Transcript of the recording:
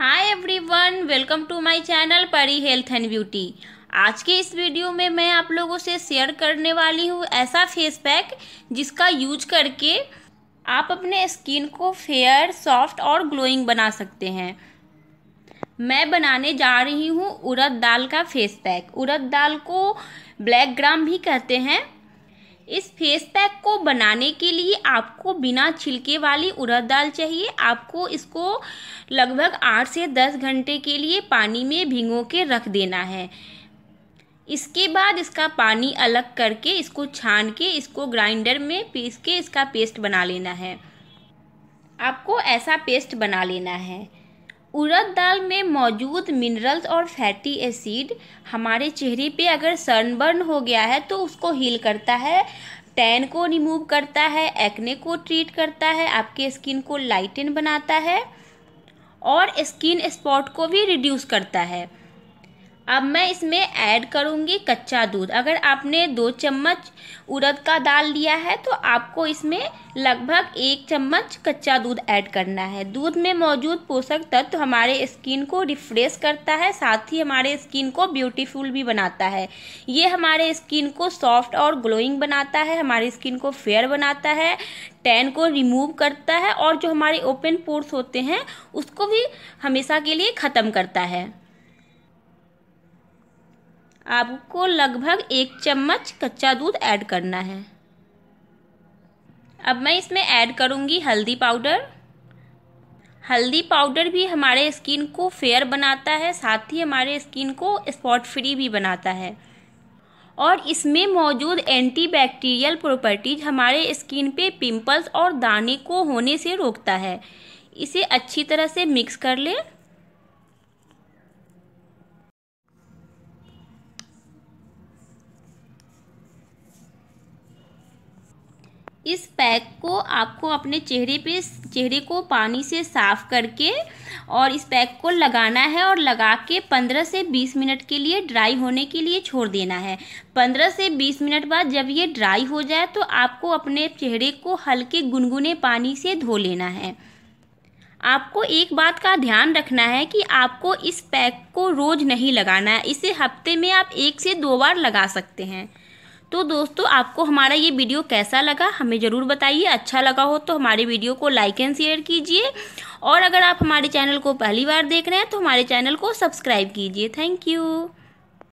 hi everyone welcome to my channel Pari health and beauty आज के इस वीडियो में मैं आप लोगों से शेयर करने वाली हूँ ऐसा फेस पैक जिसका यूज करके आप अपने स्किन को फेयर सॉफ्ट और ग्लोइंग बना सकते हैं मैं बनाने जा रही हूँ उड़द दाल का फेस पैक उड़द दाल को ब्लैक ग्राम भी कहते हैं इस फेस पैक को बनाने के लिए आपको बिना छिलके वाली उड़द दाल चाहिए आपको इसको लगभग आठ से दस घंटे के लिए पानी में भिगो के रख देना है इसके बाद इसका पानी अलग करके इसको छान के इसको ग्राइंडर में पीस के इसका पेस्ट बना लेना है आपको ऐसा पेस्ट बना लेना है उड़द दाल में मौजूद मिनरल्स और फैटी एसिड हमारे चेहरे पे अगर सनबर्न हो गया है तो उसको हील करता है टैन को रिमूव करता है एक्ने को ट्रीट करता है आपके स्किन को लाइटन बनाता है और स्किन स्पॉट को भी रिड्यूस करता है अब मैं इसमें ऐड करूँगी कच्चा दूध अगर आपने दो चम्मच उड़द का दाल लिया है तो आपको इसमें लगभग एक चम्मच कच्चा दूध ऐड करना है दूध में मौजूद पोषक तत्व तो हमारे स्किन को रिफ्रेश करता है साथ ही हमारे स्किन को ब्यूटीफुल भी बनाता है ये हमारे स्किन को सॉफ्ट और ग्लोइंग बनाता है हमारे स्किन को फेयर बनाता है टैन को रिमूव करता है और जो हमारे ओपन पोर्स होते हैं उसको भी हमेशा के लिए ख़त्म करता है आपको लगभग एक चम्मच कच्चा दूध ऐड करना है अब मैं इसमें ऐड करूँगी हल्दी पाउडर हल्दी पाउडर भी हमारे स्किन को फेयर बनाता है साथ ही हमारे स्किन को स्पॉट फ्री भी बनाता है और इसमें मौजूद एंटीबैक्टीरियल प्रॉपर्टीज हमारे स्किन पे पिंपल्स और दाने को होने से रोकता है इसे अच्छी तरह से मिक्स कर लें इस पैक को आपको अपने चेहरे पे चेहरे को पानी से साफ करके और इस पैक को लगाना है और लगा के पंद्रह से बीस मिनट के लिए ड्राई होने के लिए छोड़ देना है पंद्रह से बीस मिनट बाद जब ये ड्राई हो जाए तो आपको अपने चेहरे को हल्के गुनगुने पानी से धो लेना है आपको एक बात का ध्यान रखना है कि आपको इस पैक को रोज़ नहीं लगाना है इसे हफ्ते में आप एक से दो बार लगा सकते हैं तो दोस्तों आपको हमारा ये वीडियो कैसा लगा हमें ज़रूर बताइए अच्छा लगा हो तो हमारे वीडियो को लाइक एंड शेयर कीजिए और अगर आप हमारे चैनल को पहली बार देख रहे हैं तो हमारे चैनल को सब्सक्राइब कीजिए थैंक यू